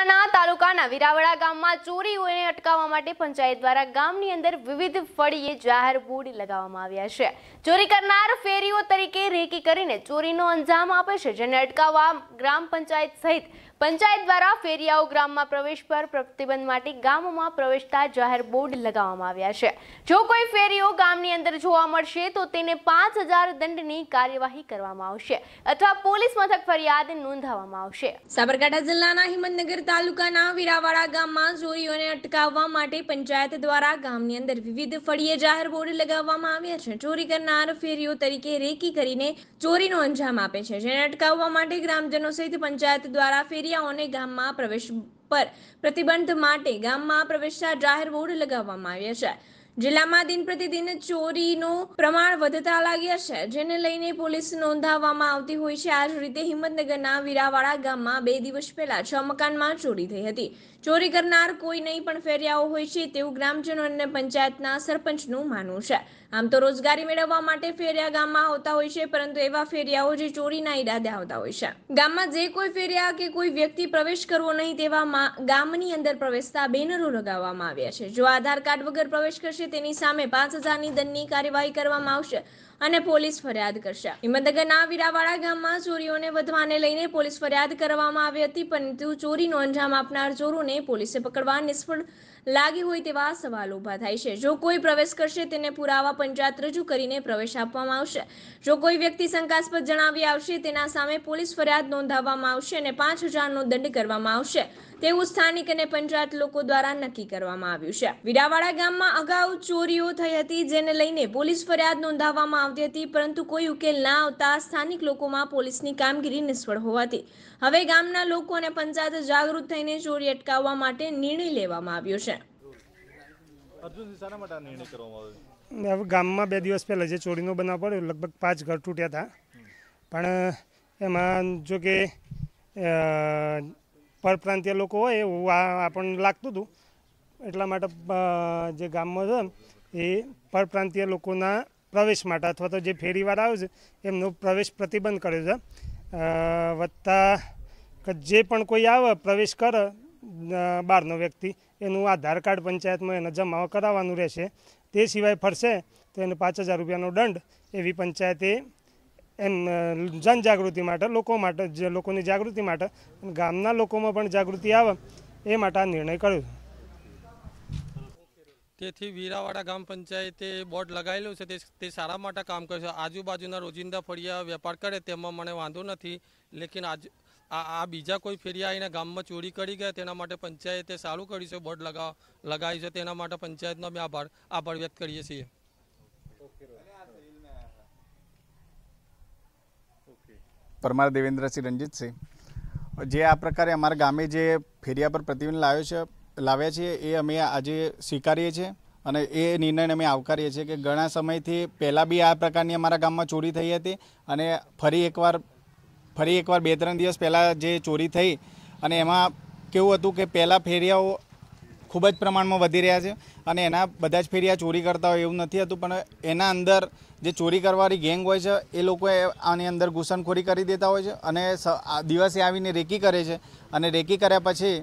મહેસાણા તાલુકાના વિરાવડા ગામમાં ચોરીઓને અટકાવવા માટે પંચાયત દ્વારા ગામની અંદર વિવિધ ફળીએ જાહેર બોર્ડ લગાવવામાં આવ્યા છે ચોરી કરનાર ફેરીઓ તરીકે રેકી કરીને ચોરીનો અંજામ આપે છે જેને અટકાવવા ગ્રામ પંચાયત સહિત પંચાયત દ્વારા ફેરિયાઓ ગ્રામમાં પ્રવેશ પર પ્રતિબંધ માટે ગામમાં પ્રવેશતા જાહેર બોર્ડ લગાવવામાં આવ્યા છે જો કોઈ ફેરીઓ ગામની અંદર જોવા મળશે તો તેને પાંચ દંડની કાર્યવાહી કરવામાં આવશે અથવા પોલીસ મથક ફરિયાદ નોંધાવવામાં આવશે સાબરકાંઠા જિલ્લાના હિંમતનગર તાલુકાના વીરાવાડા ગામમાં ચોરીઓને અટકાવવા માટે પંચાયત દ્વારા ગામની અંદર વિવિધ ફળીએ જાહેર બોર્ડ લગાવવામાં આવ્યા છે ચોરી કરનાર ફેરીઓ તરીકે રેકી કરીને ચોરીનો અંજામ આપે છે જેને અટકાવવા માટે ગ્રામજનો સહિત પંચાયત દ્વારા ફેરી પ્રક્રિયાઓને ગામમાં પ્રવેશ પર પ્રતિબંધ માટે ગામમાં પ્રવેશતા જાહેર બોર્ડ લગાવવામાં આવ્યા છે જિલ્લામાં દિન પ્રતિદિન ચોરીનું પ્રમાણ વધતા લાગ્યા છે જેને લઈને પોલીસ નોંધાવવામાં આવતી હોય છે આ જ રીતે હિંમતનગરના વીરાવાડા ગામમાં બે દિવસ પહેલા છ મકાનમાં ચોરી થઈ હતી ચોરી કરનાર કોઈ નહીં પણ ફેરિયાઓ હોય છે તેવું ગ્રામજનો અને પંચાયતના સરપંચનું માનવું છે આમ તો રોજગારી મેળવવા માટે ફેરિયા ગામમાં આવતા હોય છે પરંતુ એવા ફેરિયાઓ જે ચોરીના ઈરાદે આવતા હોય છે ગામમાં જે કોઈ ફેરિયા કે કોઈ વ્યક્તિ પ્રવેશ કરવો નહીં તેવામાં ગામની અંદર પ્રવેશતા બેનરો લગાવવામાં આવ્યા છે જો આધાર કાર્ડ વગર પ્રવેશ કરશે તેની સામે પાંચ હજારની દંડની કાર્યવાહી કરવામાં આવશે અને પોલીસ ફરિયાદ કરશે હિંમતનગરના વીરાવાડા ગામમાં ચોરીઓને વધવાને લઈને પોલીસ ફરિયાદ કરવામાં આવી હતી પરંતુ ચોરીનો અંજામ આપનાર ચોરોને આરોપીઓને પોલીસે પકડવા નિષ્ફળ લાગી હોય તેવા સવાલ ઊભા થાય છે જો કોઈ પ્રવેશ કરશે તેને પુરાવા પંચાયત રજૂ કરીને પ્રવેશ આપવામાં આવશે જો કોઈ વ્યક્તિ શંકાસ્પદ જણાવી આવશે તેના સામે પોલીસ ફરિયાદ નોંધાવવામાં આવશે અને પાંચ હજારનો દંડ કરવામાં આવશે તેવું સ્થાનિક અને પંચાયત લોકો દ્વારા નક્કી કરવામાં આવ્યું છે વિડાવાડા ગામમાં અગાઉ ચોરીઓ થઈ હતી જેને લઈને પોલીસ ફરિયાદ નોંધાવવામાં આવતી હતી પરંતુ કોઈ ઉકેલ ના આવતા સ્થાનિક લોકોમાં પોલીસની કામગીરી નિષ્ફળ હોવાથી હવે ગામના લોકો અને પંચાયત જાગૃત થઈને ચોરી અટકાવવા માટે નિર્ણય લેવામાં આવ્યો છે અર્જુનસિંહ હવે ગામમાં બે દિવસ પહેલાં જે ચોરીનો બનાવ પડ્યો લગભગ પાંચ ઘર તૂટ્યા હતા પણ એમાં જો કે પરપ્રાંતીય લોકો હોય એવું આ આપણને લાગતું હતું એટલા માટે જે ગામમાં છે એ પરપ્રાંતીય લોકોના પ્રવેશ માટે અથવા તો જે ફેરીવાળા આવે છે એમનો પ્રવેશ પ્રતિબંધ કર્યો છે વત્તા જે પણ કોઈ આવે પ્રવેશ કરે બહારનો વ્યક્તિ એનું આધાર કાર્ડ પંચાયતમાં એને જમા કરાવવાનું રહેશે તે સિવાય ફરશે તો એને પાંચ હજાર રૂપિયાનો દંડ એવી પંચાયતે એમ જનજાગૃતિ માટે લોકો માટે જે લોકોની જાગૃતિ માટે ગામના લોકોમાં પણ જાગૃતિ આવે એ માટે આ નિર્ણય કર્યો તેથી વીરાવાડા ગ્રામ પંચાયતે બોર્ડ લગાવેલું છે તે સારા માટે કામ કરશે આજુબાજુના રોજિંદા ફળિયા વેપાર કરે તેમાં મને વાંધો નથી લેકિન આજ આ આ બીજા કોઈ ફેરિયા આવીને ગામમાં ચોરી કરી ગયા તેના માટે પંચાયતે સારું કર્યું છે બોર્ડ લગાવ લગાવ્યું છે તેના માટે પંચાયતનો અમે આભાર આભાર વ્યક્ત કરીએ છીએ પરમાર દેવેન્દ્રસિંહ રંજીતસિંહ જે આ પ્રકારે અમારા ગામે જે ફેરિયા પર પ્રતિબંધ લાવ્યો છે લાવ્યા છે એ અમે આજે સ્વીકારીએ છીએ અને એ નિર્ણયને અમે આવકારીએ છીએ કે ઘણા સમયથી પહેલાં બી આ પ્રકારની અમારા ગામમાં ચોરી થઈ હતી અને ફરી એકવાર ફરી એકવાર બે ત્રણ દિવસ પહેલાં જે ચોરી થઈ અને એમાં કેવું હતું કે પહેલાં ફેરિયાઓ ખૂબ જ પ્રમાણમાં વધી રહ્યા છે અને એના બધા જ ફેરિયા ચોરી કરતા હોય એવું નથી હતું પણ એના અંદર જે ચોરી કરવાની ગેંગ હોય છે એ લોકોએ આની અંદર ઘૂસણખોરી કરી દેતા હોય છે અને દિવસે આવીને રેકી કરે છે અને રેકી કર્યા પછી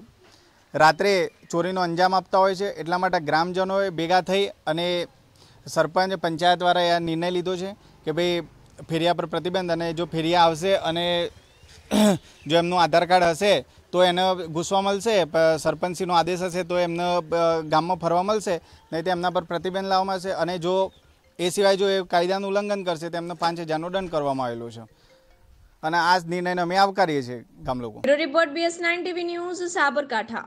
રાત્રે ચોરીનો અંજામ આપતા હોય છે એટલા માટે ગ્રામજનોએ ભેગા થઈ અને સરપંચ પંચાયત દ્વારા એ નિર્ણય લીધો છે કે ભાઈ ફેરિયા પર પ્રતિબંધ અને જો ફેરિયા આવશે અને જો એમનું આધાર કાર્ડ હશે તો એને ઘૂસવા મળશે સરપંચીનો આદેશ હશે તો એમને ગામમાં ફરવા મળશે નહીં તો એમના પર પ્રતિબંધ લાવવામાં આવશે અને જો એ સિવાય જો એ કાયદાનું ઉલ્લંઘન કરશે તો એમને પાંચ હજારનો દંડ કરવામાં આવેલો છે અને આ જ નિર્ણયને અમે આવકારીએ છીએ ગામ લોકો report BS nine TV news Sabarkantha